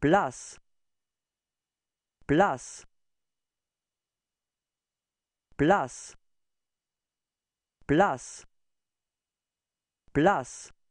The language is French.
place place place place place